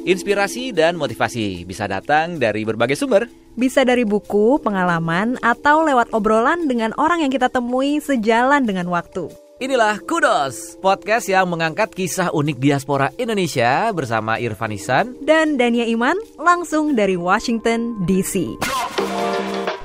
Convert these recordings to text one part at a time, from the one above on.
Inspirasi dan motivasi bisa datang dari berbagai sumber. Bisa dari buku, pengalaman, atau lewat obrolan dengan orang yang kita temui sejalan dengan waktu. Inilah Kudos, podcast yang mengangkat kisah unik diaspora Indonesia bersama Irfan Isan dan Dania Iman langsung dari Washington DC.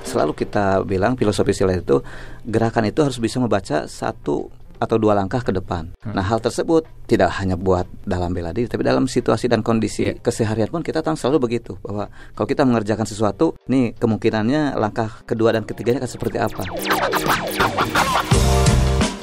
Selalu kita bilang filosofi silat itu gerakan itu harus bisa membaca satu atau dua langkah ke depan. Hmm. Nah, hal tersebut tidak hanya buat dalam bela diri, tapi dalam situasi dan kondisi yeah. keseharian pun kita tahu selalu begitu bahwa kalau kita mengerjakan sesuatu, nih kemungkinannya langkah kedua dan ketiganya akan seperti apa.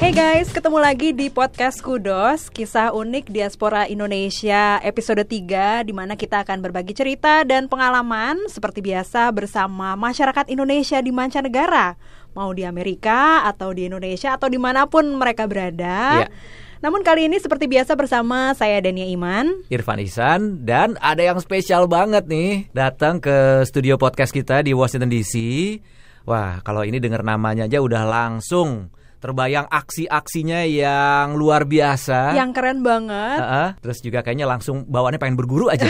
Hey guys, ketemu lagi di podcast Kudos, kisah unik diaspora Indonesia episode 3 di mana kita akan berbagi cerita dan pengalaman seperti biasa bersama masyarakat Indonesia di mancanegara mau di Amerika atau di Indonesia atau dimanapun mereka berada. Ya. Namun kali ini seperti biasa bersama saya Dania Iman, Irfan Ihsan, dan ada yang spesial banget nih datang ke studio podcast kita di Washington DC. Wah, kalau ini dengar namanya aja udah langsung terbayang aksi-aksinya yang luar biasa. Yang keren banget. Uh -uh. Terus juga kayaknya langsung bawaannya pengen berguru aja.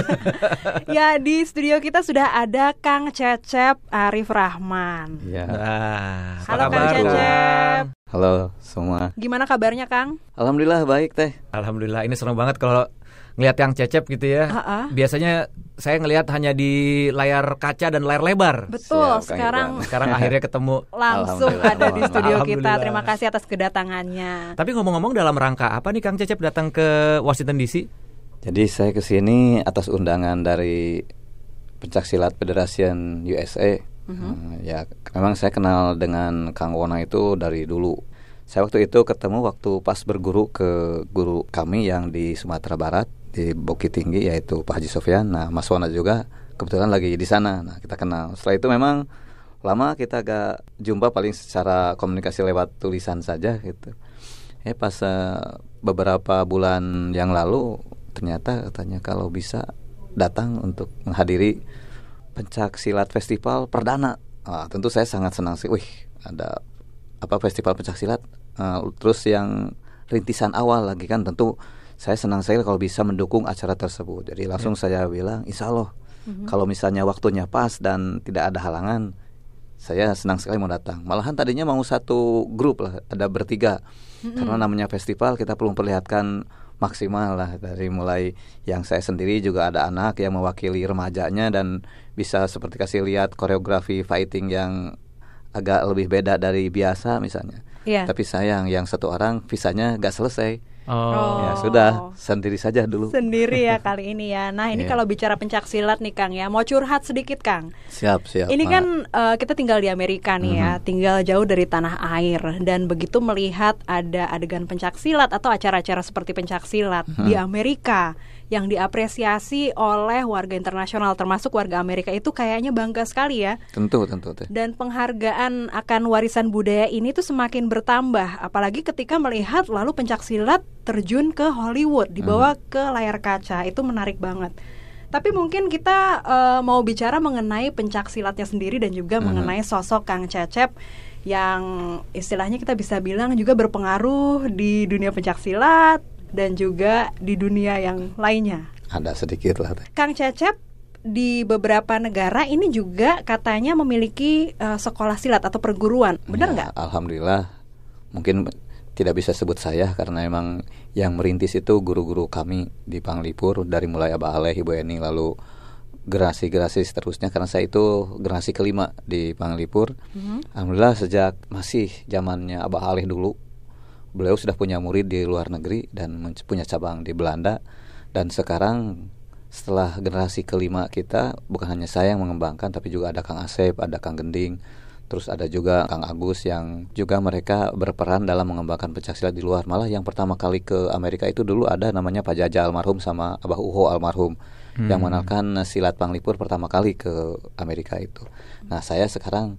ya di studio kita sudah ada Kang Cecep Arif Rahman. Ya. Nah, Halo Kang Cecep. Halo semua. Gimana kabarnya Kang? Alhamdulillah baik teh. Alhamdulillah ini seru banget kalau ngelihat yang cecep gitu ya. Uh -uh. Biasanya saya ngelihat hanya di layar kaca dan layar lebar. Betul. Siap, sekarang sekarang akhirnya ketemu langsung ada di studio kita. Terima kasih atas kedatangannya. Tapi ngomong-ngomong dalam rangka apa nih Kang Cecep datang ke Washington DC? Jadi saya ke sini atas undangan dari Pencak Silat Federation USA. Uh mhm. eh, -huh. ya, memang saya kenal dengan Kang Wona itu dari dulu. Saya waktu itu ketemu waktu pas berguru ke guru kami yang di Sumatera Barat di Bukit Tinggi yaitu Pak Haji Sofyan. Nah, Mas Wana juga kebetulan lagi di sana. Nah, kita kenal. Setelah itu memang lama kita agak jumpa paling secara komunikasi lewat tulisan saja gitu. Eh pas uh, beberapa bulan yang lalu ternyata katanya kalau bisa datang untuk menghadiri pencak silat festival perdana. Nah, tentu saya sangat senang sih. Wih, ada apa festival pencak silat? Uh, terus yang rintisan awal lagi kan tentu saya senang sekali kalau bisa mendukung acara tersebut. Jadi ya. langsung ya. saya bilang, insya Allah mm-hmm. kalau misalnya waktunya pas dan tidak ada halangan, saya senang sekali mau datang. Malahan tadinya mau satu grup lah, ada bertiga. Mm-hmm. Karena namanya festival kita perlu memperlihatkan maksimal lah dari mulai yang saya sendiri juga ada anak yang mewakili remajanya dan bisa seperti kasih lihat koreografi fighting yang agak lebih beda dari biasa misalnya. Yeah. Tapi sayang yang satu orang visanya gak selesai Oh. Ya sudah oh. sendiri saja dulu. Sendiri ya kali ini ya. Nah ini yeah. kalau bicara pencak silat nih Kang ya, mau curhat sedikit Kang. Siap siap. Ini kan uh, kita tinggal di Amerika nih mm -hmm. ya, mhm. tinggal jauh dari tanah air dan begitu melihat ada adegan pencak silat atau acara-acara seperti pencak silat mm -hmm. di mhm. Amerika yang diapresiasi oleh warga internasional termasuk warga Amerika itu kayaknya bangga sekali ya. Tentu, tentu. tentu. Dan penghargaan akan warisan budaya ini tuh semakin bertambah apalagi ketika melihat lalu pencak silat terjun ke Hollywood dibawa hmm. ke layar kaca itu menarik banget. Tapi mungkin kita uh, mau bicara mengenai pencak silatnya sendiri dan juga hmm. mengenai sosok Kang Cecep yang istilahnya kita bisa bilang juga berpengaruh di dunia pencak silat dan juga di dunia yang lainnya. Ada sedikit lah. Kang Cecep di beberapa negara ini juga katanya memiliki uh, sekolah silat atau perguruan, benar ya, nggak? Ya, Alhamdulillah, mungkin tidak bisa sebut saya karena memang yang merintis itu guru-guru kami di Panglipur dari mulai Abah Aleh, Ibu Eni, lalu generasi-generasi seterusnya karena saya itu generasi kelima di Panglipur. Mm -hmm. Alhamdulillah sejak masih zamannya Abah Aleh dulu beliau sudah punya murid di luar negeri dan punya cabang di Belanda dan sekarang setelah generasi kelima kita bukan hanya saya yang mengembangkan tapi juga ada Kang Asep, ada Kang Gending, terus ada juga Kang Agus yang juga mereka berperan dalam mengembangkan pencaksilat di luar. Malah yang pertama kali ke Amerika itu dulu ada namanya Pak Jaja almarhum sama Abah Uho almarhum hmm. yang mengenalkan silat panglipur pertama kali ke Amerika itu. Nah, saya sekarang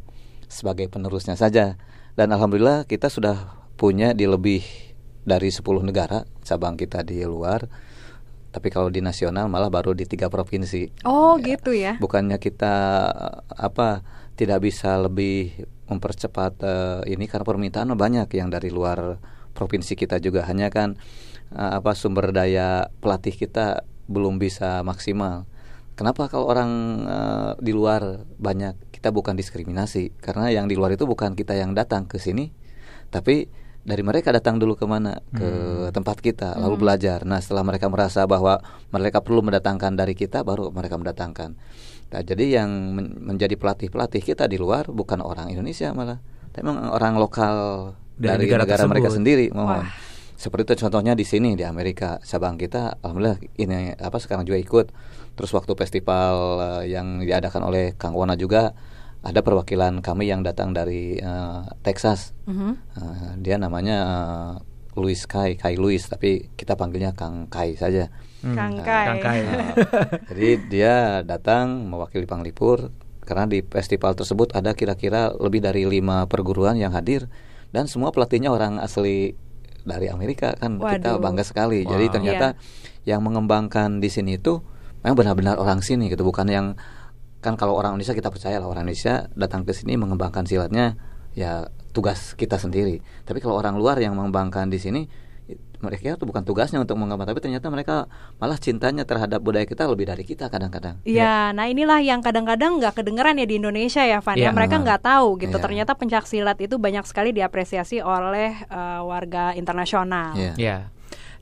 sebagai penerusnya saja dan alhamdulillah kita sudah punya di lebih dari 10 negara cabang kita di luar tapi kalau di nasional malah baru di tiga provinsi. Oh ya. gitu ya. Bukannya kita apa tidak bisa lebih mempercepat uh, ini karena permintaan banyak yang dari luar provinsi kita juga hanya kan uh, apa sumber daya pelatih kita belum bisa maksimal. Kenapa kalau orang uh, di luar banyak kita bukan diskriminasi karena yang di luar itu bukan kita yang datang ke sini tapi dari mereka datang dulu kemana ke hmm. tempat kita lalu hmm. belajar. Nah setelah mereka merasa bahwa mereka perlu mendatangkan dari kita baru mereka mendatangkan. Nah, jadi yang men menjadi pelatih pelatih kita di luar bukan orang Indonesia malah, tapi memang orang lokal dari, dari negara, negara mereka sendiri. Mohon. Seperti itu contohnya di sini di Amerika cabang kita alhamdulillah ini apa sekarang juga ikut. Terus waktu festival eh, yang diadakan oleh Kang Wana juga ada perwakilan kami yang datang dari uh, Texas. Mm-hmm. Uh, dia namanya uh, Louis Kai, Kai Louis, tapi kita panggilnya Kang Kai saja. Hmm. Kang nah, Kai. Uh, Kang Kai. Uh, jadi dia datang mewakili Panglipur karena di festival tersebut ada kira-kira lebih dari lima perguruan yang hadir dan semua pelatihnya orang asli dari Amerika kan Waduh. kita bangga sekali. Wow. Jadi ternyata yeah. yang mengembangkan di sini itu memang benar-benar orang sini gitu, bukan yang kan kalau orang Indonesia kita percaya lah orang Indonesia datang ke sini mengembangkan silatnya ya tugas kita sendiri. Tapi kalau orang luar yang mengembangkan di sini mereka itu bukan tugasnya untuk mengembangkan tapi ternyata mereka malah cintanya terhadap budaya kita lebih dari kita kadang-kadang. Iya, ya. nah inilah yang kadang-kadang nggak kedengeran ya di Indonesia ya Van. Ya, iya, mereka nggak tahu gitu. Ya. Ternyata pencak silat itu banyak sekali diapresiasi oleh uh, warga internasional. Iya. Ya.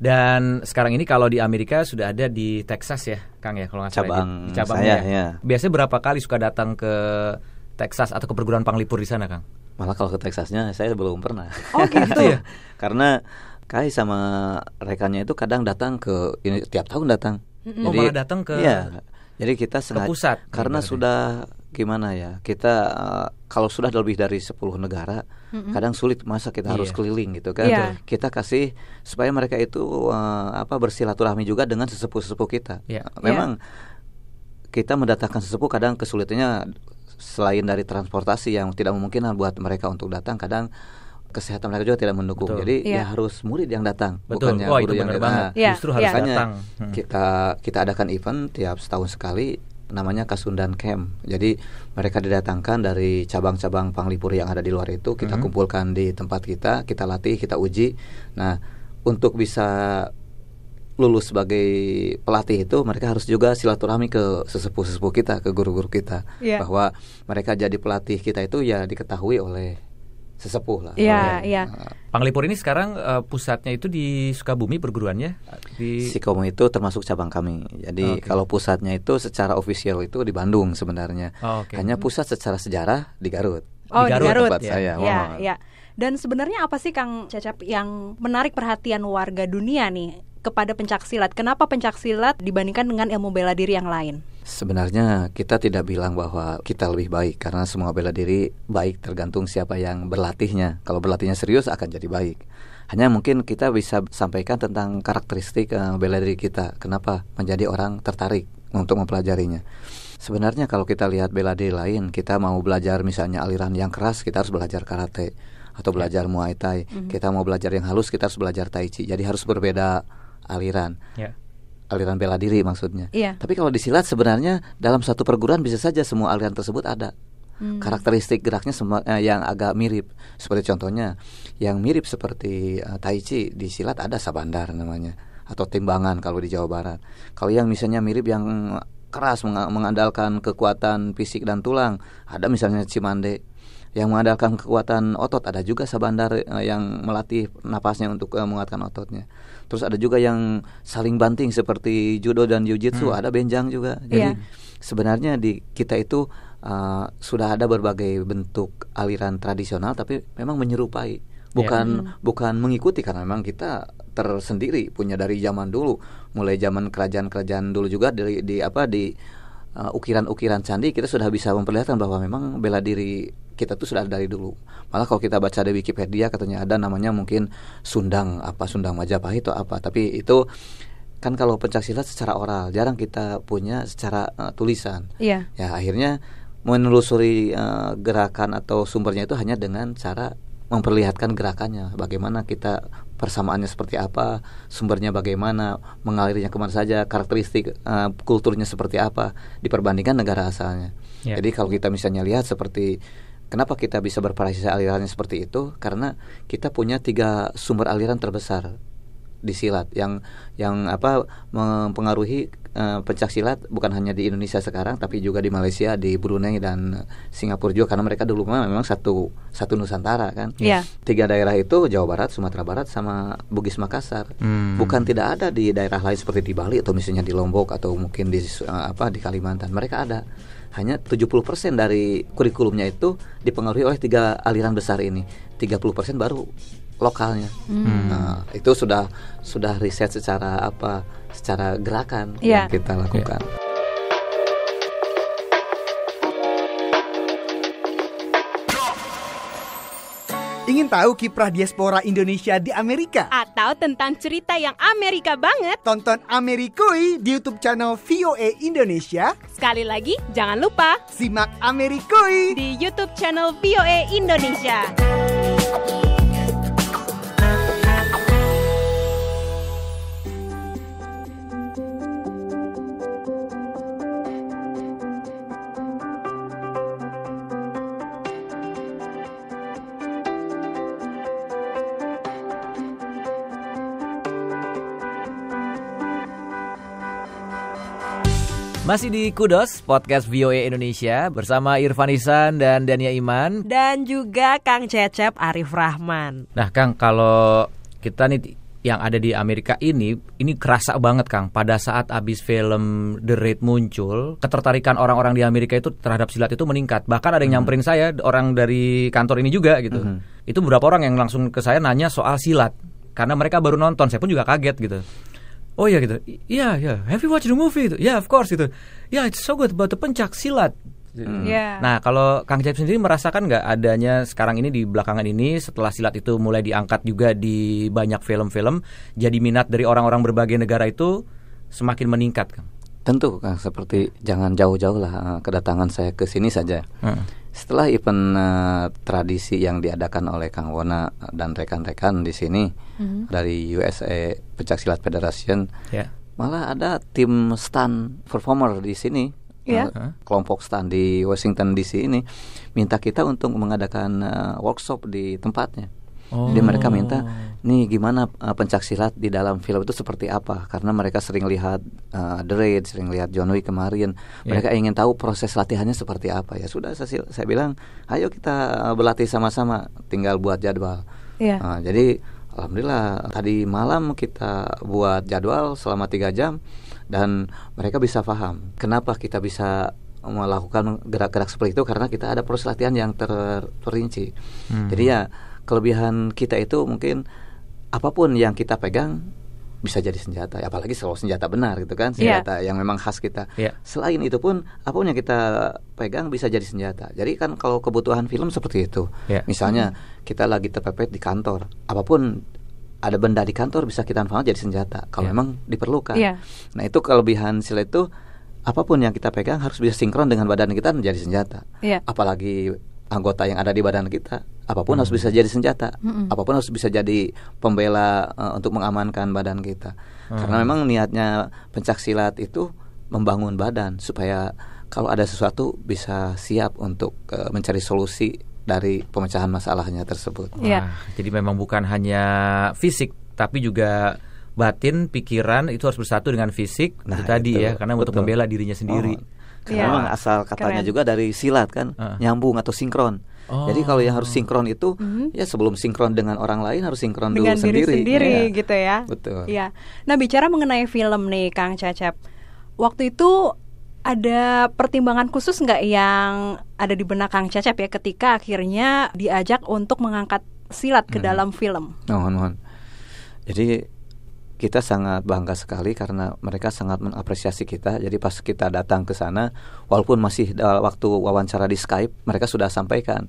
Dan sekarang ini kalau di Amerika sudah ada di Texas ya, Kang ya, kalau nggak cabang di, di cabangnya. Saya, ya. ya. Biasanya berapa kali suka datang ke Texas atau ke perguruan panglipur di sana, Kang? Malah kalau ke Texasnya saya belum pernah. Oh gitu ya. Karena Kai sama rekannya itu kadang datang ke ini, tiap tahun datang. Oh, jadi malah datang ke ya, jadi kita sengaja pusat karena sudah gimana ya kita eh, kalau sudah lebih dari 10 negara hmm kadang sulit masa kita yeah. harus iya. keliling gitu kan yeah. kita kasih supaya mereka itu uh, apa bersilaturahmi juga dengan sesepuh-sesepuh kita yeah. Iya. memang yeah. kita mendatangkan sesepuh kadang kesulitannya selain dari transportasi yang tidak memungkinkan buat mereka untuk datang kadang kesehatan mereka juga tidak mendukung. Betul. Jadi yeah. ya iya. harus murid yang datang, Betul. bukannya oh, guru yang datang. yeah. Justru harus yeah. datang. Hmm. Kita kita adakan event tiap setahun sekali namanya Kasundan Camp. Jadi mereka didatangkan dari cabang-cabang Panglipur yang ada di luar itu, kita mm -hmm. kumpulkan di tempat kita, kita latih, kita uji. Nah, untuk bisa lulus sebagai pelatih itu mereka harus juga silaturahmi ke sesepuh-sesepuh kita, ke guru-guru kita yeah. bahwa mereka jadi pelatih kita itu ya diketahui oleh sesepuh lah. Iya, iya. iya. Panglipur ini sekarang uh, pusatnya itu di Sukabumi perguruannya di Sikomo itu termasuk cabang kami. Jadi okay. kalau pusatnya itu secara ofisial itu di Bandung sebenarnya. Oh, okay. Hanya pusat secara sejarah di Garut. Oh, di Garut, di Garut. tempat ya. saya. Iya, iya. Dan sebenarnya apa sih Kang Cecep yang menarik perhatian warga dunia nih kepada pencaksilat. Kenapa pencaksilat dibandingkan dengan ilmu bela diri yang lain? Sebenarnya kita tidak bilang bahwa kita lebih baik karena semua bela diri baik tergantung siapa yang berlatihnya. Kalau berlatihnya serius akan jadi baik. Hanya mungkin kita bisa sampaikan tentang karakteristik eh, bela diri kita, kenapa menjadi orang tertarik untuk mempelajarinya. Sebenarnya kalau kita lihat bela diri lain, kita mau belajar misalnya aliran yang keras, kita harus belajar karate atau ya. belajar muay thai. Mm -hmm. Kita mau belajar yang halus, kita harus belajar tai chi. Jadi harus berbeda aliran. Yeah aliran bela diri maksudnya. Iya. Tapi kalau disilat sebenarnya dalam satu perguruan bisa saja semua aliran tersebut ada. Hmm. Karakteristik geraknya semua eh, yang agak mirip. Seperti contohnya yang mirip seperti uh, tai chi disilat ada sabandar namanya atau timbangan kalau di Jawa Barat. Kalau yang misalnya mirip yang keras mengandalkan kekuatan fisik dan tulang, ada misalnya cimande yang mengandalkan kekuatan otot ada juga sabandar eh, yang melatih napasnya untuk eh, menguatkan ototnya. Terus ada juga yang saling banting seperti judo dan jiu hmm. ada benjang juga. Jadi yeah. sebenarnya di kita itu uh, sudah ada berbagai bentuk aliran tradisional tapi memang menyerupai, iya. bukan yeah. Hmm. bukan mengikuti karena memang kita tersendiri punya dari zaman dulu, mulai zaman kerajaan-kerajaan dulu juga dari di apa di uh, ukiran-ukiran uh, ukiran -ukiran candi kita sudah bisa memperlihatkan bahwa memang bela diri kita tuh sudah dari dulu. Malah kalau kita baca di Wikipedia katanya ada namanya mungkin Sundang apa Sundang Majapahit atau apa, tapi itu kan kalau pencaksilat secara oral, jarang kita punya secara uh, tulisan. Iya. Ya akhirnya menelusuri uh, gerakan atau sumbernya itu hanya dengan cara memperlihatkan gerakannya, bagaimana kita persamaannya seperti apa, sumbernya bagaimana, mengalirnya kemana saja, karakteristik uh, kulturnya seperti apa, diperbandingkan negara asalnya. Yeah. Jadi kalau kita misalnya lihat seperti Kenapa kita bisa berparasi alirannya seperti itu? Karena kita punya tiga sumber aliran terbesar di silat yang yang apa mempengaruhi e, pencak silat bukan hanya di Indonesia sekarang tapi juga di Malaysia, di Brunei dan Singapura juga karena mereka dulu memang satu satu nusantara kan. Yeah. Iya. Tiga daerah itu Jawa Barat, Sumatera Barat sama Bugis Makassar. Hmm. Bukan tidak ada di daerah lain seperti di Bali atau misalnya di Lombok atau mungkin di eh, apa di Kalimantan. Mereka ada hanya 70% dari kurikulumnya itu dipengaruhi oleh tiga aliran besar ini. 30% baru lokalnya. Hmm. Nah, itu sudah sudah riset secara apa? secara gerakan yeah. yang kita lakukan. Yeah. Ingin tahu kiprah diaspora Indonesia di Amerika? Atau tentang cerita yang Amerika banget? Tonton Amerikoi di YouTube channel VOA Indonesia. Sekali lagi, jangan lupa simak Amerikoi di YouTube channel VOA Indonesia. Masih di Kudos, podcast VOA e Indonesia bersama Irfan Isan dan Dania Iman dan juga Kang Cecep Arif Rahman. Nah, Kang, kalau kita nih yang ada di Amerika ini ini kerasa banget Kang pada saat abis film The Raid muncul ketertarikan orang-orang di Amerika itu terhadap silat itu meningkat bahkan ada yang -hmm. nyamperin saya orang dari kantor ini juga gitu -hmm. itu beberapa orang yang langsung ke saya nanya soal silat karena mereka baru nonton saya pun juga kaget gitu Oh iya gitu. Iya, yeah, iya. Yeah. Have you watched the movie itu? Ya, yeah, of course gitu. Ya, yeah, it's so good about the pencak silat. Gitu. Hmm. Yeah. Nah, kalau Kang Jaib sendiri merasakan nggak adanya sekarang ini di belakangan ini setelah silat itu mulai diangkat juga di banyak film-film, jadi minat dari orang-orang berbagai negara itu semakin meningkat, Kang? Tentu, Kang. Seperti jangan jauh-jauh lah eh, kedatangan saya ke sini saja. Hmm setelah event uh, tradisi yang diadakan oleh Kang Wona dan rekan-rekan di sini mm-hmm. dari USA Pencak Silat Federation, yeah. malah ada tim stand performer di sini. Yeah. Ya. Eh, uh, kelompok stand di Washington DC ini minta kita untuk mengadakan uh, workshop di tempatnya. Oh. Jadi mereka minta nih gimana uh, pencaksilat di dalam film itu seperti apa karena mereka sering lihat uh, The Raid, sering lihat John Wick kemarin. Yeah. Mereka ingin tahu proses latihannya seperti apa. Ya sudah saya, saya bilang, ayo kita eh, berlatih sama-sama, tinggal buat jadwal. Yeah. Iya. Uh, jadi alhamdulillah tadi malam kita buat jadwal selama tiga jam dan mereka bisa paham kenapa kita bisa melakukan gerak-gerak seperti itu karena kita ada proses latihan yang terperinci Hmm. Jadi ya kelebihan kita itu mungkin apapun yang kita pegang bisa jadi senjata, apalagi kalau senjata benar gitu kan, iya. senjata yeah. yang memang khas kita. Yeah. Selain itu pun apapun yang kita pegang bisa jadi senjata. Jadi kan kalau kebutuhan film seperti itu, yeah. misalnya kita lagi terpepet di kantor, apapun ada benda di kantor bisa kita manfaatkan jadi senjata kalau yeah. memang diperlukan. Yeah. Nah itu kelebihan sila itu apapun yang kita pegang harus bisa sinkron dengan badan kita menjadi senjata. Yeah. Apalagi anggota yang ada di badan kita apapun hmm. harus bisa jadi senjata, hmm. apapun harus bisa jadi pembela uh, untuk mengamankan badan kita. Hmm. Karena memang niatnya pencak silat itu membangun badan supaya kalau ada sesuatu bisa siap untuk uh, mencari solusi dari pemecahan masalahnya tersebut. Iya. Nah, jadi memang bukan hanya fisik tapi juga batin, pikiran itu harus bersatu dengan fisik nah, itu tadi itu, ya karena betul. untuk membela dirinya sendiri. Oh. Karena ya, memang asal katanya Keren. juga dari silat kan, uh. nyambung atau sinkron. Oh. Jadi kalau yang harus sinkron itu hmm ya sebelum sinkron dengan orang lain harus sinkron dengan dulu diri sendiri. sendiri ya. gitu ya. Betul. Iya. Nah, bicara mengenai film nih Kang Cecep. Waktu itu ada pertimbangan khusus nggak yang ada di benak Kang Cecep ya ketika akhirnya diajak untuk mengangkat silat ke hmm. dalam film? Mohon, mohon. Jadi kita sangat bangga sekali karena mereka sangat mengapresiasi kita. Jadi pas kita datang ke sana, walaupun masih waktu wawancara di Skype, mereka sudah sampaikan.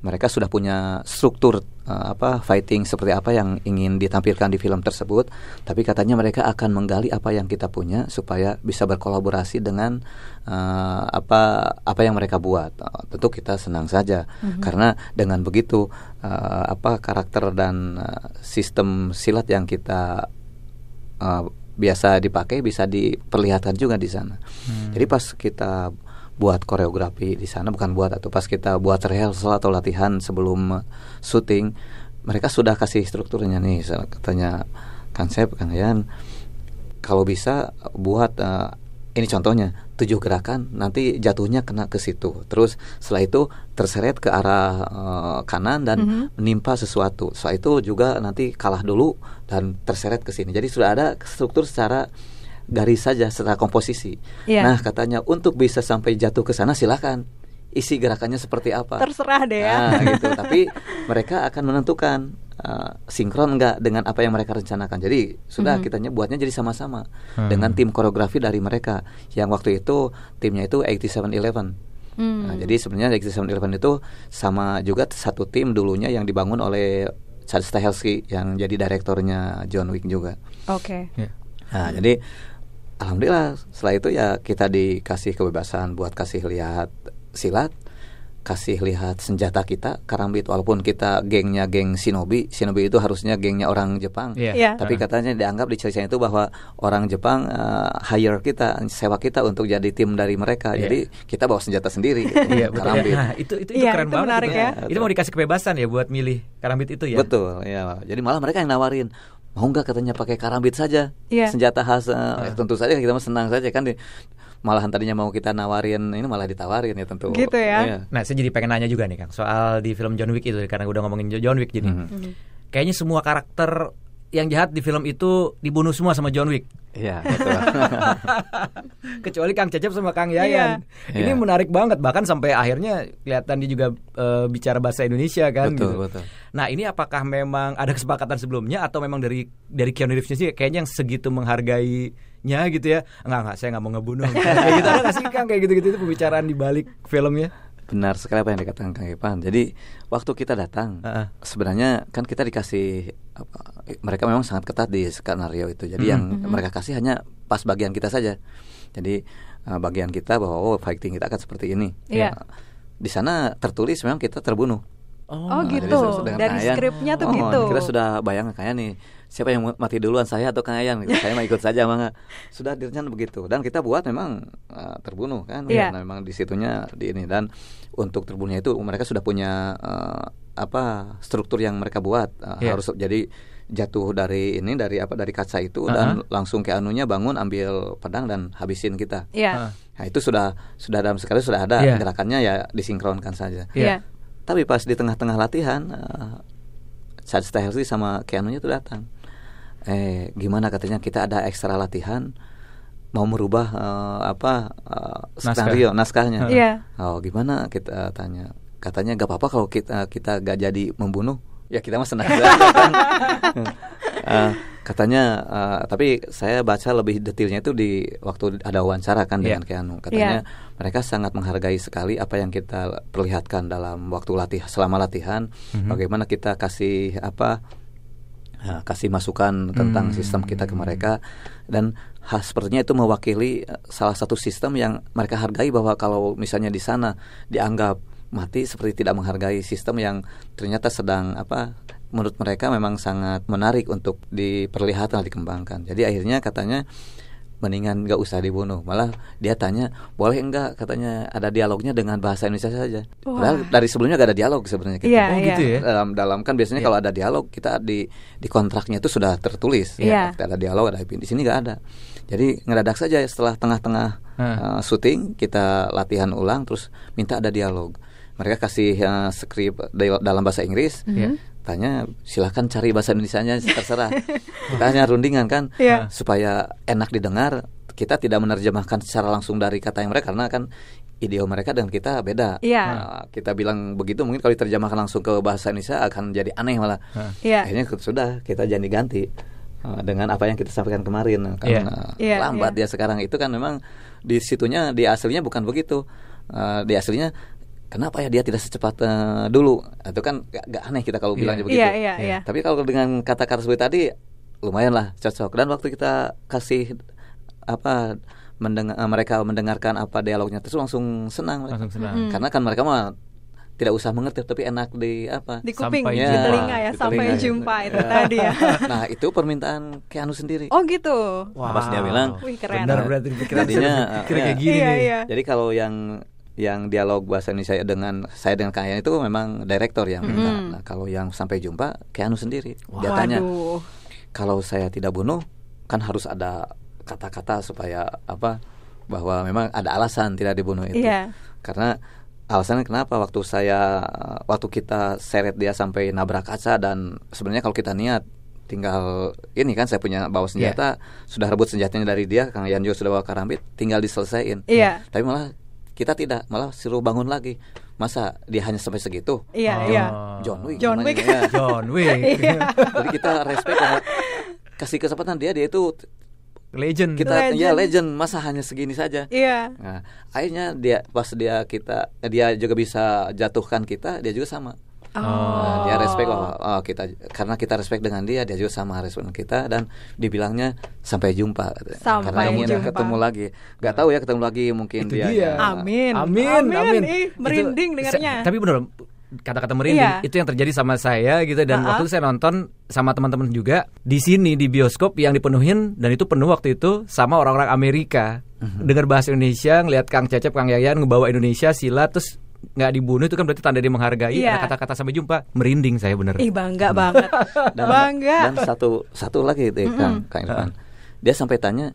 Mereka sudah punya struktur uh, apa fighting seperti apa yang ingin ditampilkan di film tersebut, tapi katanya mereka akan menggali apa yang kita punya supaya bisa berkolaborasi dengan uh, apa apa yang mereka buat. Uh, tentu kita senang saja mm-hmm. karena dengan begitu uh, apa karakter dan uh, sistem silat yang kita Eh, biasa dipakai bisa diperlihatkan juga di sana. Hmm. Jadi pas kita buat koreografi di sana bukan buat atau pas kita buat rehearsal atau latihan sebelum syuting mereka sudah kasih strukturnya nih katanya konsep kan ya kalau bisa buat eh, ini contohnya tujuh gerakan nanti jatuhnya kena ke situ terus setelah itu terseret ke arah e, kanan dan mm -hmm. menimpa sesuatu setelah itu juga nanti kalah dulu dan terseret ke sini jadi sudah ada struktur secara garis saja secara komposisi yeah. nah katanya untuk bisa sampai jatuh ke sana silahkan isi gerakannya seperti apa terserah deh ya nah, gitu tapi mereka akan menentukan Eh, sinkron nggak dengan apa yang mereka rencanakan. Jadi sudah mm-hmm. kitanya buatnya jadi sama-sama hmm. dengan tim koreografi dari mereka yang waktu itu timnya itu 8711. Hmm. Nah, jadi sebenarnya 8711 itu sama juga satu tim dulunya yang dibangun oleh Chad Stahelski yang jadi direktornya John Wick juga. Oke. Okay. Ya. Yeah. Nah, jadi alhamdulillah setelah itu ya kita dikasih kebebasan buat kasih lihat silat kasih lihat senjata kita karambit walaupun kita gengnya geng shinobi shinobi itu harusnya gengnya orang Jepang yeah. Yeah. tapi katanya dianggap di cerita itu bahwa orang Jepang uh, hire kita sewa kita untuk jadi tim dari mereka yeah. jadi kita bawa senjata sendiri gitu, iya, karambit nah, itu itu, itu yeah, keren itu banget menarik, Ya. Iya, itu mau dikasih kebebasan ya buat milih karambit itu ya betul ya jadi malah mereka yang nawarin mau nggak katanya pakai karambit saja yeah. senjata khas uh, eh, yeah. tentu saja kita senang saja kan di, malahan tadinya mau kita nawarin ini malah ditawarin ya tentu. Gitu ya. Yeah. Nah, saya jadi pengen nanya juga nih Kang soal di film John Wick itu karena udah ngomongin John Wick jadi. Mm -hmm. Kayaknya semua karakter yang jahat di film itu dibunuh semua sama John Wick. Iya. Kecuali Kang Cecep sama Kang Yayan. Iya. Ini iya. menarik banget bahkan sampai akhirnya kelihatan dia juga e, bicara bahasa Indonesia kan. Betul, gitu. betul. Nah, ini apakah memang ada kesepakatan sebelumnya atau memang dari dari Keanu Reeves sih kayaknya yang segitu menghargainya gitu ya. Enggak enggak, saya nggak mau ngebunuh. Kita gitu ada sih Kang kayak gitu-gitu itu pembicaraan di balik filmnya? Benar sekali apa yang dikatakan Kang Ipan. Jadi waktu kita datang, uh -uh. sebenarnya kan kita dikasih apa, mereka memang sangat ketat di skenario itu. Jadi mm -hmm. yang hmm. mereka kasih hanya pas bagian kita saja. Jadi uh, bagian kita bahwa oh fighting kita akan seperti ini. Yeah. Nah, ya, di sana tertulis memang kita terbunuh. Oh, oh nah, gitu. Dari skripnya tuh oh, gitu. Kita sudah bayang kayak nih siapa yang mati duluan saya atau Kang Ayan gitu. saya mau ikut saja mangga sudah direncan begitu dan kita buat memang uh, terbunuh kan yeah. nah, memang disitunya di ini dan untuk terbunuhnya itu mereka sudah punya uh, apa struktur yang mereka buat uh, eh, yeah. harus jadi jatuh dari ini dari apa dari kaca itu uh -huh. dan langsung ke anunya bangun ambil pedang dan habisin kita yeah. Iya. uh. nah itu sudah sudah dalam sekali sudah ada yeah. gerakannya ya disinkronkan saja yeah. yeah. tapi pas di tengah-tengah latihan uh, Chad Stahelsi sama Keanu itu datang eh gimana katanya kita ada ekstra latihan mau merubah uh, apa uh, skenario Naskah. naskahnya. Yeah. Iya. Oh, gimana kita uh, tanya? Katanya gak apa-apa kalau kita kita gak jadi membunuh. Ya kita mah senang uh, katanya uh, tapi saya baca lebih detailnya itu di waktu ada wawancara kan yeah. dengan Keanu. Katanya yeah. mereka sangat menghargai sekali apa yang kita perlihatkan dalam waktu latihan selama latihan. Mm -hmm. Bagaimana kita kasih apa kasih masukan tentang hmm. sistem kita ke mereka dan khas sepertinya itu mewakili eh, salah satu sistem yang mereka hargai bahwa kalau misalnya di sana dianggap mati seperti tidak menghargai sistem yang ternyata sedang apa menurut mereka memang sangat menarik untuk diperlihatkan dikembangkan. Jadi akhirnya katanya mendingan nggak usah dibunuh malah dia tanya boleh enggak katanya ada dialognya dengan bahasa Indonesia saja dari sebelumnya gak ada dialog sebenarnya gitu. Yeah, oh, yeah. gitu ya dalam dalam kan biasanya yeah. kalau ada dialog kita di di kontraknya itu sudah tertulis yeah. ya ada dialog ada di sini nggak ada jadi ngedadak saja ya setelah tengah-tengah hmm. uh, syuting kita latihan ulang terus minta ada dialog mereka kasih uh, skrip dalam bahasa Inggris mm -hmm tanya silahkan cari bahasa Indonesia-nya terserah kita hanya rundingan kan yeah. Iya. supaya enak didengar kita tidak menerjemahkan secara langsung dari kata yang mereka karena kan idiom mereka dengan kita beda. Yeah. Nah, kita bilang begitu mungkin kalau diterjemahkan langsung ke bahasa Indonesia akan jadi aneh malah. Yeah. Iya. Akhirnya sudah kita jadi ganti eh, dengan apa yang kita sampaikan kemarin nah, iya. karena yeah. lambat yeah. dia sekarang itu kan memang di situnya di aslinya bukan begitu eh, di aslinya kenapa ya dia tidak secepat uh, dulu itu kan gak, gak aneh kita kalau yeah. bilangnya iya, begitu yeah, yeah, yeah. tapi kalau dengan kata-kata seperti tadi lumayan lah cocok dan waktu kita kasih apa mendengar eh, mereka mendengarkan apa dialognya terus langsung senang langsung senang hmm. karena kan mereka mah tidak usah mengerti tapi enak di apa di kuping iya, ya, di telinga ya sampai telinga, jumpa itu ya. tadi ya nah itu permintaan ke Anu sendiri oh gitu wah wow. dia bilang Wih, keren. benar berarti pikirannya kira kira kayak eh, gini iya, iya. jadi kalau yang yang dialog bahasa Indonesia dengan saya dengan Kang itu memang direktor yang hmm. minta. Mm -hmm. Nah, kalau yang sampai jumpa Keanu sendiri. Dia tanya, "Kalau saya tidak bunuh, kan harus ada kata-kata supaya apa bahwa memang ada alasan tidak dibunuh itu." Yeah. Karena alasannya kenapa waktu saya waktu kita seret dia sampai nabrak kaca dan sebenarnya kalau kita niat tinggal ini kan saya punya bawa senjata yeah. sudah rebut senjatanya dari dia Kang Yanjo sudah bawa karambit tinggal diselesaikan yeah. tapi malah kita tidak malah suruh bangun lagi masa dia hanya sampai segitu iya oh. iya John Wick John Wick ya. John Wick iya. jadi kita respect karena kasih kesempatan dia dia itu legend kita legend. ya legend masa hanya segini saja iya yeah. nah, akhirnya dia pas dia kita dia juga bisa jatuhkan kita dia juga sama Oh. Nah, dia respect oh, oh kita karena kita respect dengan dia dia juga sama respect dengan kita dan dibilangnya sampai jumpa sampai karena ingin ketemu lagi nggak tahu ya ketemu lagi mungkin Itu dia, dia. Amin. Amin. Amin. Amin. Ih, merinding dengarnya. Tapi benar kata-kata merinding iya. itu yang terjadi sama saya gitu dan uh-huh. waktu itu saya nonton sama teman-teman juga di sini di bioskop yang dipenuhin dan itu penuh waktu itu sama orang-orang Amerika uh-huh. dengar bahasa Indonesia ngelihat Kang Cecep Kang Yayan ngebawa Indonesia sila terus nggak dibunuh itu kan berarti tanda dia menghargai yeah. ada kata-kata sampai jumpa merinding saya bener Ih, bangga hmm. banget dan, bangga dan satu satu lagi deh mm -hmm. kang kang Irfan dia sampai tanya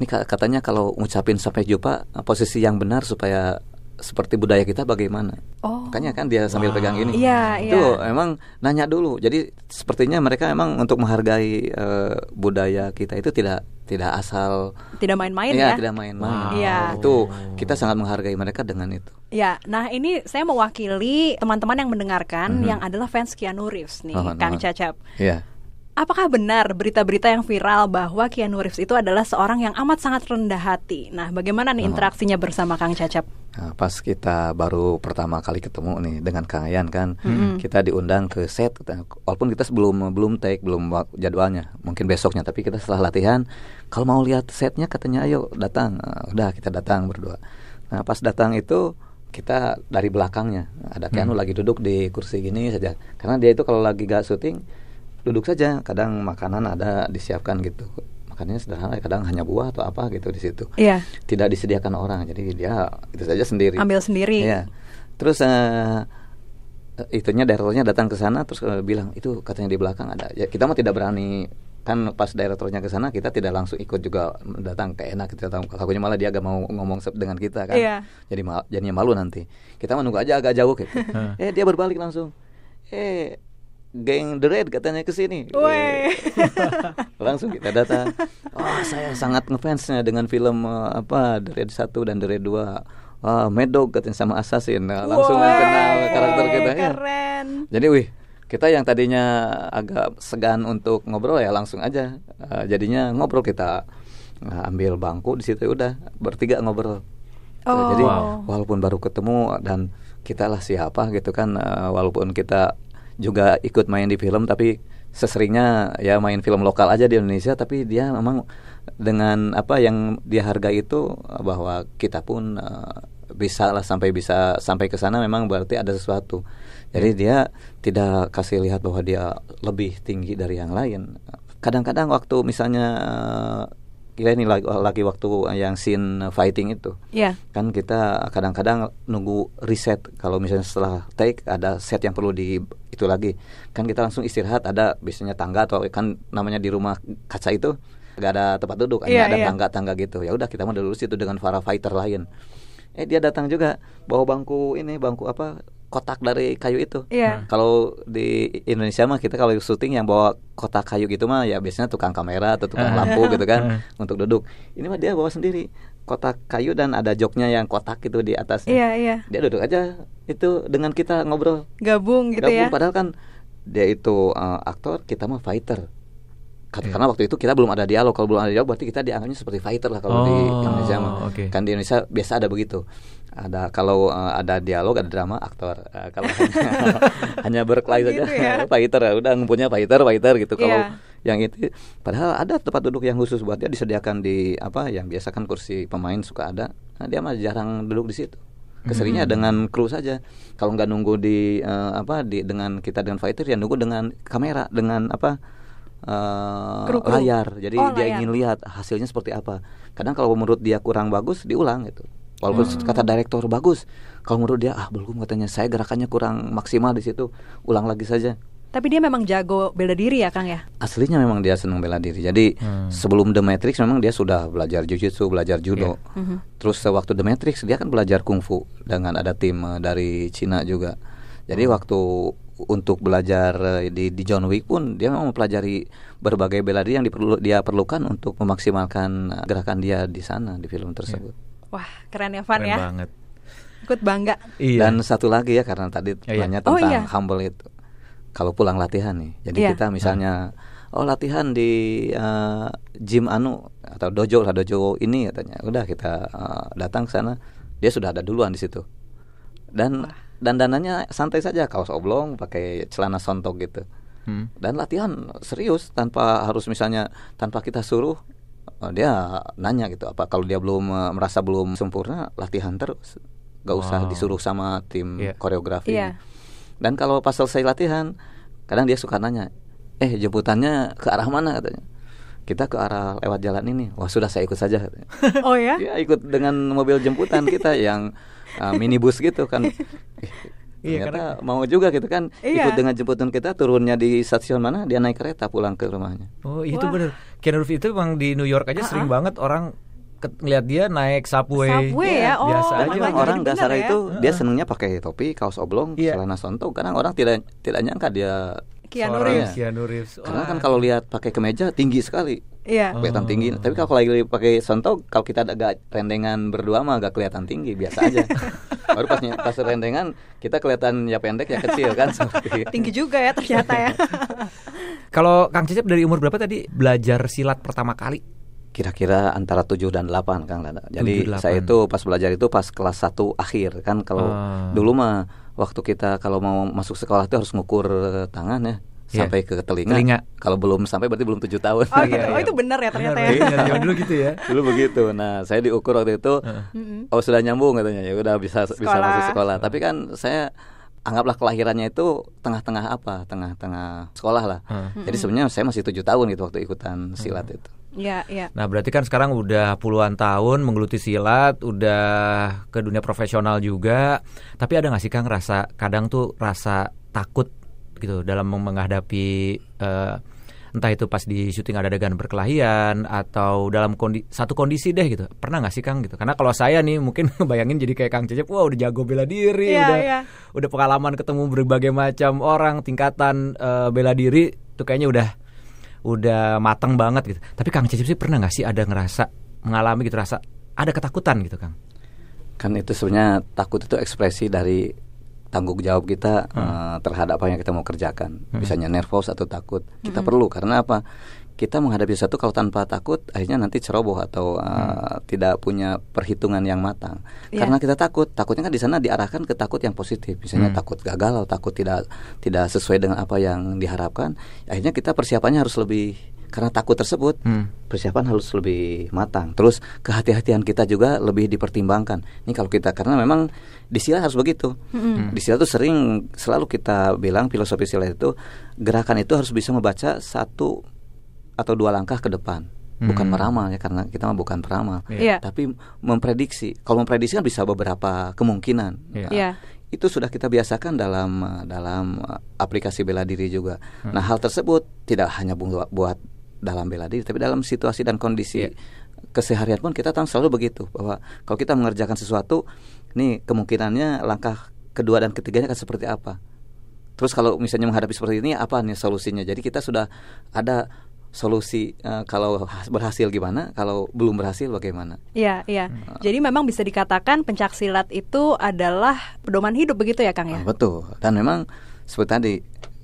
ini katanya kalau ngucapin sampai jumpa posisi yang benar supaya seperti budaya kita bagaimana. Oh. Makanya kan dia sambil wow. pegang ini. Iya, iya, Itu emang nanya dulu. Jadi sepertinya mereka emang untuk menghargai e, budaya kita itu tidak tidak asal tidak main-main ya, ya. tidak main-main. Wow. Ya. Itu kita sangat menghargai mereka dengan itu. Ya, nah ini saya mewakili teman-teman yang mendengarkan mm -hmm. yang adalah fans Keanu nih, oh, Kang Cacap. Yeah. Apakah benar berita-berita yang viral bahwa Keanu Reeves itu adalah seorang yang amat sangat rendah hati? Nah, bagaimana nih interaksinya bersama Kang Cacap? Nah, pas kita baru pertama kali ketemu nih dengan Kang Ayan kan, mm-hmm. kita diundang ke set. Walaupun kita sebelum belum take, belum jadwalnya, mungkin besoknya. Tapi kita setelah latihan, kalau mau lihat setnya katanya ayo datang. Nah, udah kita datang berdua. Nah, pas datang itu kita dari belakangnya ada Keanu hmm. lagi duduk di kursi gini saja. Karena dia itu kalau lagi gak syuting duduk saja kadang makanan ada disiapkan gitu makanya sederhana kadang hanya buah atau apa gitu di situ yeah. tidak disediakan orang jadi dia itu saja sendiri ambil sendiri ya terus uh, itunya direkturnya datang ke sana terus uh, bilang itu katanya di belakang ada ya kita mah tidak berani kan pas direkturnya ke sana kita tidak langsung ikut juga datang ke enak kita tahu takutnya malah dia agak mau ngomong dengan kita kan yeah. jadi mal, jadinya malu nanti kita menunggu aja agak jauh gitu eh dia berbalik langsung eh geng The Red katanya ke sini. Iya. Langsung kita datang. Oh, saya sangat ngefansnya dengan film eh, apa The Red 1 dan The Red 2. Wah, oh, Mad Dog katanya sama Assassin. Nah, langsung Wey, kenal karakter kita ya. Keren. Jadi wih, kita yang tadinya agak segan untuk ngobrol ya langsung aja. Uh, jadinya ngobrol kita uh, ambil bangku di situ ya udah bertiga ngobrol. Nah, oh. Jadi wow. walaupun baru ketemu dan kita lah siapa gitu kan uh, walaupun kita juga ikut main di film tapi seseringnya ya main film lokal aja di Indonesia tapi dia memang dengan apa yang dia hargai itu eh, bahwa kita pun uh, bisa lah sampai bisa sampai ke sana memang berarti ada sesuatu. Jadi hmm. dia tidak kasih lihat bahwa dia lebih tinggi dari yang lain. Kadang-kadang waktu misalnya eh, Iya ini lagi, lagi waktu yang scene fighting itu yeah. kan kita kadang-kadang nunggu reset kalau misalnya setelah take ada set yang perlu di itu lagi kan kita langsung istirahat ada biasanya tangga atau kan namanya di rumah kaca itu gak ada tempat duduk hanya yeah, ada iya. tangga-tangga yeah. gitu ya udah kita mau dulu situ dengan para fighter lain eh dia datang juga bawa bangku ini bangku apa kotak dari kayu itu. Yeah. Hmm. Kalau di Indonesia mah kita kalau syuting yang bawa kotak kayu gitu mah ya biasanya tukang kamera atau tukang hmm. lampu gitu kan hmm. untuk duduk. Ini mah dia bawa sendiri kotak kayu dan ada joknya yang kotak itu di atasnya. Iya, iya. Dia duduk aja itu dengan kita ngobrol. Gabung gitu Gabung, ya. Padahal kan dia itu uh, aktor, kita mah fighter. Iya. karena yeah. waktu itu kita belum ada dialog kalau belum ada dialog berarti kita dianggapnya seperti fighter lah kalau oh, di Indonesia okay. kan di Indonesia biasa ada begitu ada kalau uh, ada dialog ada drama aktor uh, kalau hanya, hanya berkelahi gitu saja ya? fighter ya udah ngumpulnya fighter fighter gitu yeah. kalau iya. yang itu padahal ada tempat duduk yang khusus buat dia disediakan di apa yang biasa kan kursi pemain suka ada nah, dia mah jarang duduk di situ keserinya hmm. dengan kru saja kalau nggak nunggu di uh, apa di dengan kita dengan fighter ya nunggu dengan kamera dengan apa uh, layar. Jadi oh, dia layar. ingin lihat hasilnya seperti apa. Kadang kalau menurut dia kurang bagus diulang gitu. Walaupun hmm. kata direktur bagus, kalau menurut dia ah belum katanya saya gerakannya kurang maksimal di situ, ulang lagi saja. Tapi dia memang jago bela diri ya Kang ya? Aslinya memang dia senang bela diri. Jadi hmm. sebelum The Matrix memang dia sudah belajar jujitsu, belajar judo. Yeah. Mm mm-hmm. Terus sewaktu The Matrix dia kan belajar kungfu dengan ada tim eh, dari Cina juga. Jadi hmm. waktu untuk belajar eh, di, di John Wick pun dia memang mempelajari berbagai bela diri yang diperlu, dia perlukan untuk memaksimalkan eh, gerakan dia di sana di film tersebut. Yeah. Wah keren ya Van ya. banget. Ikut bangga. Iya. Dan satu lagi ya karena tadi oh, iya. tanya oh, tentang oh, iya. humble itu. Kalau pulang latihan nih, jadi yeah. kita misalnya oh latihan di uh, gym anu atau dojo lah dojo ini katanya, udah kita uh, datang ke sana, dia sudah ada duluan di situ. Dan Wah dan dananya santai saja kaos oblong pakai celana sontok gitu hmm. dan latihan serius tanpa harus misalnya tanpa kita suruh eh, dia nanya gitu apa kalau dia belum eh, merasa belum sempurna latihan terus gak usah wow. disuruh sama tim yeah. koreografi yeah. dan kalau pas selesai latihan kadang dia suka nanya eh jemputannya ke arah mana katanya kita ke arah lewat jalan ini wah sudah saya ikut saja oh ya ya ikut dengan mobil jemputan kita yang uh, minibus gitu kan Iya, karena... mau juga gitu kan iya. ikut dengan jemputan kita turunnya di stasiun mana dia naik kereta pulang ke rumahnya. Oh itu bener. Ken Roof itu memang di New York aja uh ah, huh sering ah. banget orang ngelihat dia naik subway, subway ya, iya, Oh, biasa aja orang, orang dasar ya? itu uh dia senengnya pakai topi kaos oblong yeah. celana sonto karena orang tidak tidak nyangka dia Keanu Reeves. Keanu Reeves. Karena kan kalau lihat pakai kemeja tinggi sekali Iya. Kelihatan tinggi. Oh. Tapi kalau lagi pakai sontok, kalau kita agak rendengan berdua mah agak kelihatan tinggi, biasa aja. Baru pas, pas rendengan kita kelihatan ya pendek ya kecil kan. tinggi juga ya ternyata ya. kalau Kang Cecep dari umur berapa tadi belajar silat pertama kali? kira-kira antara 7 dan 8 Kang Lada. Jadi 7, 8. saya itu pas belajar itu pas kelas 1 akhir kan kalau uh. dulu mah waktu kita kalau mau masuk sekolah itu harus ngukur tangan ya. Iya. sampai ke telinga. telinga. Kalau belum sampai berarti belum tujuh tahun. Oh, gitu. oh itu benar ya ternyata bener, ya. Iya, dulu gitu ya. Dulu begitu. Nah, saya diukur waktu itu oh sudah nyambung katanya. Ya udah bisa sekolah. bisa masuk sekolah. Tapi kan saya anggaplah kelahirannya itu tengah-tengah apa tengah-tengah sekolah lah Uh. jadi sebenarnya saya masih tujuh tahun gitu waktu ikutan silat uh. itu Ya, ya. Nah berarti kan sekarang udah puluhan tahun menggeluti silat, udah ke dunia profesional juga. Tapi ada nggak sih Kang rasa kadang tuh rasa takut gitu dalam menghadapi uh, entah itu pas di syuting ada adegan berkelahian atau dalam kondi satu kondisi deh gitu pernah nggak sih kang gitu karena kalau saya nih mungkin bayangin jadi kayak kang cecep wah udah jago bela diri yeah, udah yeah. udah pengalaman ketemu berbagai macam orang tingkatan uh, bela diri tuh kayaknya udah udah matang banget gitu tapi kang cecep sih pernah nggak sih ada ngerasa mengalami gitu rasa ada ketakutan gitu kang kan itu sebenarnya takut itu ekspresi dari tanggung jawab kita hmm. uh, terhadap apa yang kita mau kerjakan. Hmm. Misalnya nervous atau takut, kita hmm. perlu karena apa? Kita menghadapi sesuatu kalau tanpa takut akhirnya nanti ceroboh atau uh, hmm. tidak punya perhitungan yang matang. Yeah. Karena kita takut, takutnya kan di sana diarahkan ke takut yang positif. Misalnya hmm. takut gagal atau takut tidak tidak sesuai dengan apa yang diharapkan, akhirnya kita persiapannya harus lebih karena takut tersebut hmm. persiapan harus lebih matang terus kehati-hatian kita juga lebih dipertimbangkan ini kalau kita karena memang di sila harus begitu. Hmm. Di sila tuh sering selalu kita bilang filosofi sila itu gerakan itu harus bisa membaca satu atau dua langkah ke depan. Hmm. Bukan meramal ya karena kita mah bukan peramal, yeah. Iya. tapi memprediksi. Kalau memprediksi kan bisa beberapa kemungkinan. Yeah. Yeah itu sudah kita biasakan dalam dalam eh, aplikasi bela diri juga. Hmm. Nah, hal tersebut tidak hanya buat dalam bela diri, tapi dalam situasi dan kondisi yeah. keseharian pun kita tahu selalu begitu bahwa kalau kita mengerjakan sesuatu ini kemungkinannya langkah kedua dan ketiganya akan seperti apa? Terus kalau misalnya menghadapi seperti ini apa nih solusinya? Jadi kita sudah ada solusi uh, kalau berhasil gimana, kalau belum berhasil bagaimana? Iya, iya. Uh, Jadi memang bisa dikatakan pencak silat itu adalah pedoman hidup begitu ya, Kang ya? Ah, betul. Dan memang seperti tadi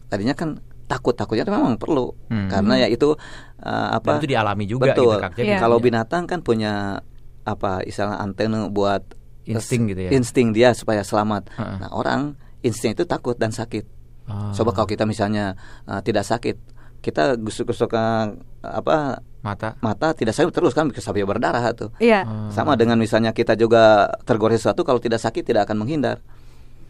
tadinya kan takut takutnya memang perlu hmm. karena ya itu uh, apa Dan itu dialami juga gitu, betul gitu, Kang. Jadi ya. kalau binatang kan punya apa istilah antena buat insting gitu ya insting dia supaya selamat uh -uh. nah orang insting itu takut dan sakit uh. coba kalau kita misalnya uh, tidak sakit kita gusuk-gusuk apa mata mata tidak sakit terus kan bisa sampai berdarah tuh iya. uh. sama dengan misalnya kita juga tergores sesuatu kalau tidak sakit tidak akan menghindar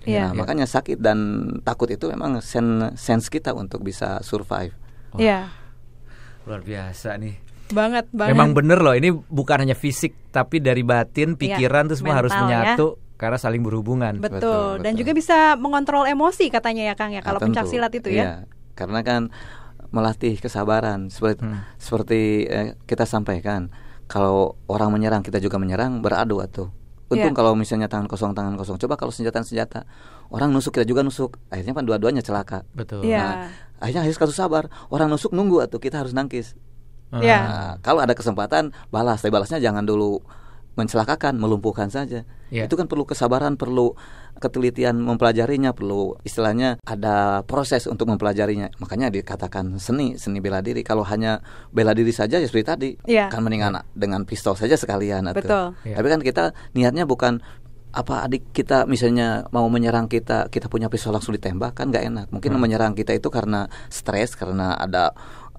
yeah. nah, yeah. makanya sakit dan takut itu memang sen sense kita untuk bisa survive Iya. yeah. luar biasa nih Banget, banget. Memang bener loh, ini bukan hanya fisik tapi dari batin, iya, pikiran ya, tuh semua mental, harus menyatu. Ya karena saling berhubungan. Betul. betul dan betul. juga bisa mengontrol emosi katanya ya Kang ya kalau ah, pencak silat itu ya. Iya. Karena kan melatih kesabaran seperti hmm. seperti eh, kita sampaikan kalau orang menyerang kita juga menyerang beradu atau untung ya. kalau misalnya tangan kosong tangan kosong coba kalau senjata senjata orang nusuk kita juga nusuk akhirnya kan dua-duanya celaka betul Ya. nah, akhirnya harus kasus sabar orang nusuk nunggu atau kita harus nangkis Ah. Ya. Nah, kalau ada kesempatan balas, tapi balasnya jangan dulu mencelakakan, melumpuhkan saja. Yeah. Itu kan perlu kesabaran, perlu ketelitian mempelajarinya, perlu istilahnya ada proses untuk mempelajarinya. Makanya dikatakan seni, seni bela diri. Kalau hanya bela diri saja ya seperti tadi, yeah. kan mendingan dengan pistol saja sekalian. Betul. Yeah. Tapi kan kita niatnya bukan apa adik kita misalnya mau menyerang kita kita punya pisau langsung ditembak kan nggak enak mungkin hmm. menyerang kita itu karena stres karena ada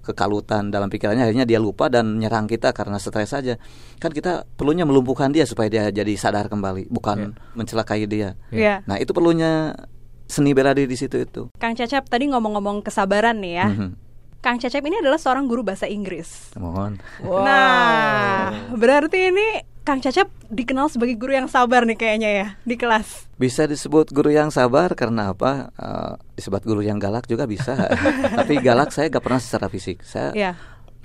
kekalutan dalam pikirannya akhirnya dia lupa dan menyerang kita karena stres saja kan kita perlunya melumpuhkan dia supaya dia jadi sadar kembali bukan yeah. mencelakai dia yeah. Iya. nah itu perlunya seni bela diri di situ itu Kang Cecep tadi ngomong-ngomong kesabaran nih ya mm -hmm. Kang Cecep ini adalah seorang guru bahasa Inggris. Mohon. Nah, wow. Nah, berarti ini Kang Cacep dikenal sebagai guru yang sabar nih kayaknya ya di kelas. Bisa disebut guru yang sabar karena apa? Uh, disebut guru yang galak juga bisa. Tapi galak saya gak pernah secara fisik. Saya yeah.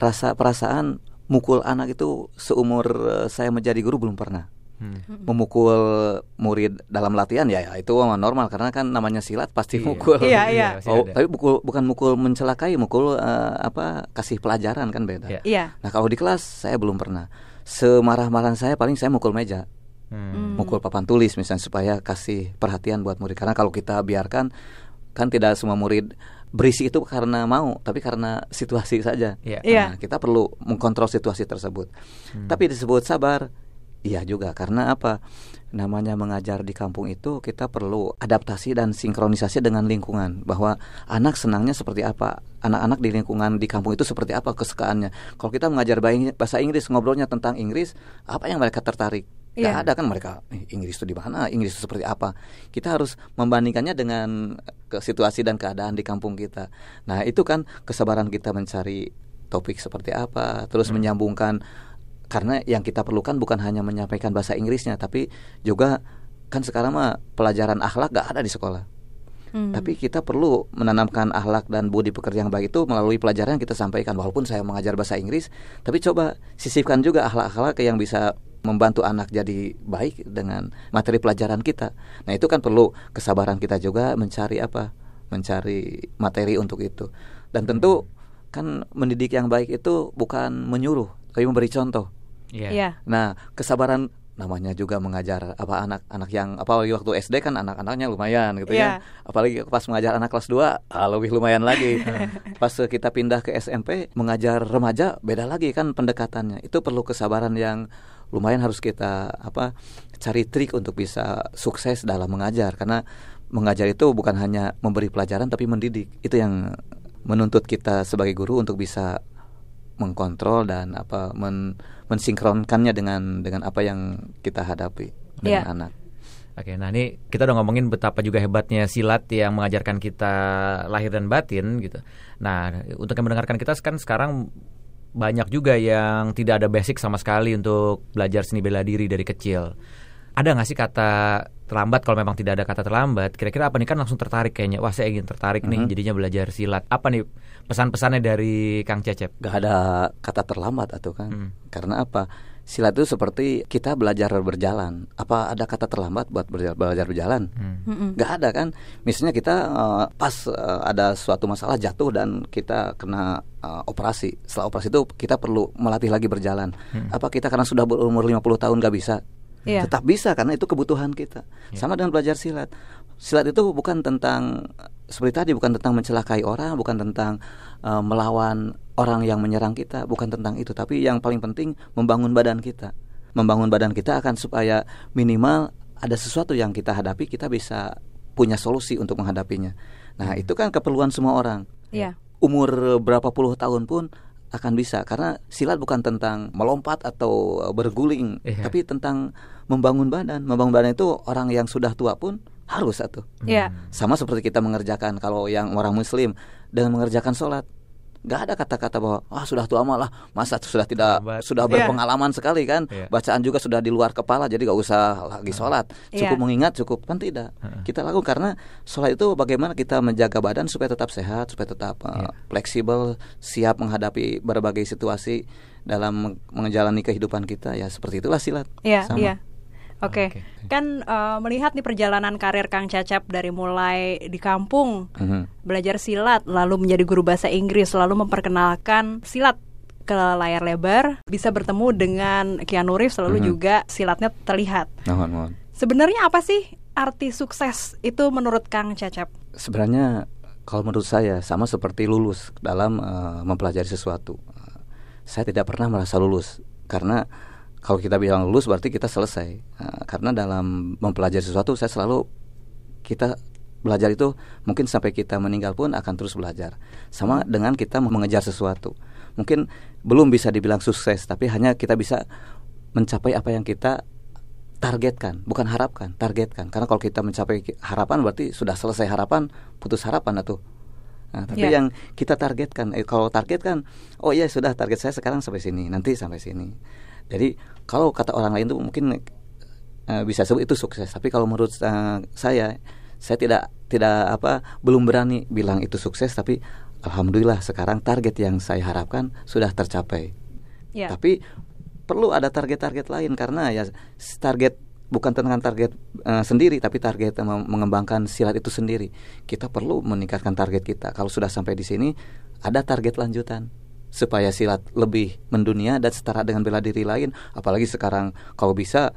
rasa perasaan mukul anak itu seumur eh, saya menjadi guru belum pernah. Hmm. Memukul murid dalam latihan ya, ya itu normal karena kan namanya silat pasti iya. mukul. Iya, iya. iya. Oh, tapi mukul bukan mukul mencelakai, mukul uh, apa kasih pelajaran kan beda. Iya. iya. Nah, kalau di kelas saya belum pernah semarah-marahan saya paling saya mukul meja hmm. hmm. mukul papan tulis misalnya supaya kasih perhatian buat murid karena kalau kita biarkan kan tidak semua murid berisi itu karena mau tapi karena situasi saja yeah. Iya. Nah, kita perlu mengkontrol situasi tersebut hmm. tapi disebut sabar Iya juga karena apa? Namanya mengajar di kampung itu kita perlu adaptasi dan sinkronisasi dengan lingkungan bahwa anak senangnya seperti apa, anak-anak di lingkungan di kampung itu seperti apa kesukaannya. Kalau kita mengajar bahasa Inggris ngobrolnya tentang Inggris, apa yang mereka tertarik? ya yeah. ada kan mereka Inggris itu di mana, Inggris itu seperti apa. Kita harus membandingkannya dengan ke situasi dan keadaan di kampung kita. Nah itu kan kesabaran kita mencari topik seperti apa, terus hmm. menyambungkan karena yang kita perlukan bukan hanya menyampaikan bahasa Inggrisnya tapi juga kan sekarang mah pelajaran akhlak gak ada di sekolah Hmm. Tapi kita perlu menanamkan akhlak dan budi pekerja yang baik itu melalui pelajaran yang kita sampaikan. Walaupun saya mengajar bahasa Inggris, tapi coba sisipkan juga akhlak-akhlak yang bisa membantu anak jadi baik dengan materi pelajaran kita. Nah itu kan perlu kesabaran kita juga mencari apa, mencari materi untuk itu. Dan tentu kan mendidik yang baik itu bukan menyuruh, tapi memberi contoh. Yeah. Yeah. Nah, kesabaran namanya juga mengajar apa anak-anak yang apalagi waktu SD kan anak-anaknya lumayan gitu yeah. ya. Iya. Apalagi pas mengajar anak kelas 2 ah, lebih lumayan lagi. pas kita pindah ke SMP mengajar remaja beda lagi kan pendekatannya. Itu perlu kesabaran yang lumayan harus kita apa cari trik untuk bisa sukses dalam mengajar karena mengajar itu bukan hanya memberi pelajaran tapi mendidik. Itu yang menuntut kita sebagai guru untuk bisa mengkontrol dan apa men mensinkronkannya dengan dengan apa yang kita hadapi dengan yeah. anak. Oke, nah ini kita udah ngomongin betapa juga hebatnya silat yang mengajarkan kita lahir dan batin gitu. Nah, untuk yang mendengarkan kita kan sekarang banyak juga yang tidak ada basic sama sekali untuk belajar seni bela diri dari kecil ada nggak sih kata terlambat kalau memang tidak ada kata terlambat kira-kira apa nih kan langsung tertarik kayaknya wah saya ingin tertarik nih uh mm-hmm. -huh. jadinya belajar silat apa nih pesan-pesannya dari Kang Cecep Gak ada kata terlambat atau kan hmm. karena apa silat itu seperti kita belajar berjalan apa ada kata terlambat buat belajar berjalan hmm. Gak ada kan misalnya kita uh, pas uh, ada suatu masalah jatuh dan kita kena uh, operasi setelah operasi itu kita perlu melatih lagi berjalan hmm. apa kita karena sudah berumur 50 tahun gak bisa yeah. tetap bisa karena itu kebutuhan kita. Yeah. Sama dengan belajar silat. Silat itu bukan tentang seperti tadi bukan tentang mencelakai orang, bukan tentang uh, melawan orang yang menyerang kita, bukan tentang itu, tapi yang paling penting membangun badan kita. Membangun badan kita akan supaya minimal ada sesuatu yang kita hadapi kita bisa punya solusi untuk menghadapinya. Nah, hmm. itu kan keperluan semua orang. Yeah. Umur berapa puluh tahun pun akan bisa karena silat bukan tentang melompat atau eh, berguling, yeah. tapi tentang membangun badan. Membangun badan itu orang yang sudah tua pun harus satu. Yeah. Sama seperti kita mengerjakan kalau yang orang muslim dengan mengerjakan sholat. Gak ada kata-kata bahwa ah sudah tua malah masa sudah tidak sudah ya. berpengalaman yeah. sekali kan yeah. bacaan juga sudah di luar kepala jadi gak usah lagi ya. sholat ya. cukup yeah. mengingat cukup kan tidak kita lakukan karena sholat itu bagaimana kita menjaga badan supaya tetap sehat supaya tetap yeah. uh, fleksibel siap menghadapi berbagai situasi dalam menjalani kehidupan kita ya seperti itulah silat yeah, sama yeah. Oke, okay. kan uh, melihat nih perjalanan karir Kang Cecep dari mulai di kampung uh mm-hmm. -huh. belajar silat, lalu menjadi guru bahasa Inggris, lalu memperkenalkan silat ke layar lebar, bisa bertemu dengan Keanu Reeves, lalu uh mm-hmm. -huh. juga silatnya terlihat. Mohon, mohon. Sebenarnya apa sih arti sukses itu menurut Kang Cecep? Sebenarnya kalau menurut saya sama seperti lulus dalam uh, mempelajari sesuatu. Eh, saya tidak pernah merasa lulus karena kalau kita bilang lulus berarti kita selesai. Nah, karena dalam mempelajari sesuatu saya selalu kita belajar itu mungkin sampai kita meninggal pun akan terus belajar. Sama dengan kita mengejar sesuatu. Mungkin belum bisa dibilang sukses tapi hanya kita bisa mencapai apa yang kita targetkan, bukan harapkan, targetkan. Karena kalau kita mencapai harapan berarti sudah selesai harapan, putus harapan atau Nah, tapi yeah. yang kita targetkan, eh, kalau targetkan, oh iya sudah target saya sekarang sampai sini, nanti sampai sini. Jadi kalau kata orang lain itu mungkin eh, bisa sebut itu sukses, tapi kalau menurut eh, saya saya tidak tidak apa belum berani bilang itu sukses tapi alhamdulillah sekarang target yang saya harapkan sudah tercapai. Yeah. Tapi perlu ada target-target lain karena ya target bukan tentang target uh, sendiri tapi target mengembangkan silat itu sendiri. Kita perlu meningkatkan target kita. Kalau sudah sampai di sini ada target lanjutan supaya silat lebih mendunia dan setara dengan bela diri lain apalagi sekarang kalau bisa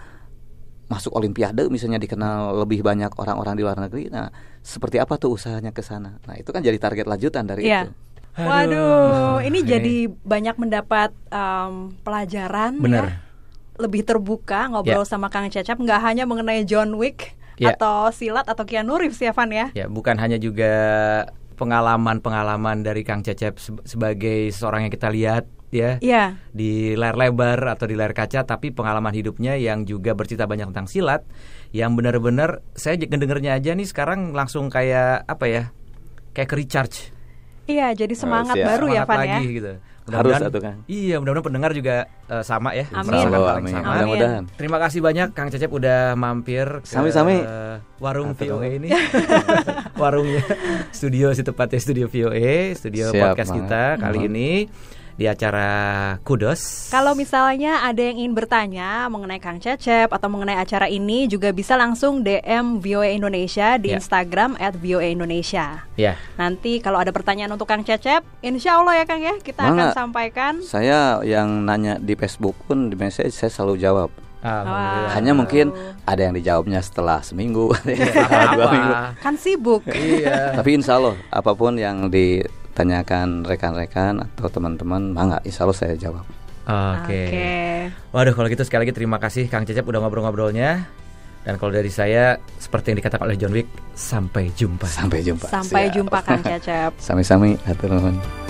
masuk olimpiade misalnya dikenal lebih banyak orang-orang di luar negeri nah seperti apa tuh usahanya ke sana nah itu kan jadi target lanjutan dari yeah. itu Aduh. Waduh, ini okay. jadi banyak mendapat um, pelajaran ya. Bener. ya. Lebih terbuka ngobrol yeah. sama Kang Cecep nggak hanya mengenai John Wick yeah. atau silat atau Keanu Reeves ya Van ya. Ya, bukan hanya juga pengalaman-pengalaman dari Kang Cecep sebagai seorang yang kita lihat ya yeah. di layar lebar atau di layar kaca tapi pengalaman hidupnya yang juga bercerita banyak tentang silat yang benar-benar saya dengernya aja nih sekarang langsung kayak apa ya kayak ke recharge iya jadi oh, semangat ya, ya. gitu. Harus, baru semangat ya Van lagi, ya gitu. Mudah harus atau kan iya mudah-mudahan pendengar juga uh, sama ya amin. Sama, amin. sama. mudah terima kasih banyak Kang Cecep udah mampir ke sami-sami uh, warung VOA e ini warungnya studio si tepatnya studio Voe studio Siap, podcast man. kita kali hmm. ini di acara Kudos. Kalau misalnya ada yang ingin bertanya mengenai Kang Cecep atau mengenai acara ini juga bisa langsung DM Voe Indonesia di yeah. Instagram at VOA e Indonesia. Yeah. Nanti kalau ada pertanyaan untuk Kang Cecep, insya Allah ya Kang ya kita Mana, akan sampaikan. Saya yang nanya di Facebook pun di message saya selalu jawab. Alhamdulillah. Hanya mungkin ada yang dijawabnya setelah seminggu, setelah dua minggu. Kan sibuk. Iya. Tapi insya Allah apapun yang ditanyakan rekan-rekan atau teman-teman, mangga insya Allah saya jawab. Oke. Okay. okay. Waduh kalau gitu sekali lagi terima kasih Kang Cecep udah ngobrol-ngobrolnya. Dan kalau dari saya seperti yang dikatakan oleh John Wick, sampai jumpa. Sampai jumpa. Sampai Siap. jumpa Kang Cecep. Sami-sami, hatur nuhun.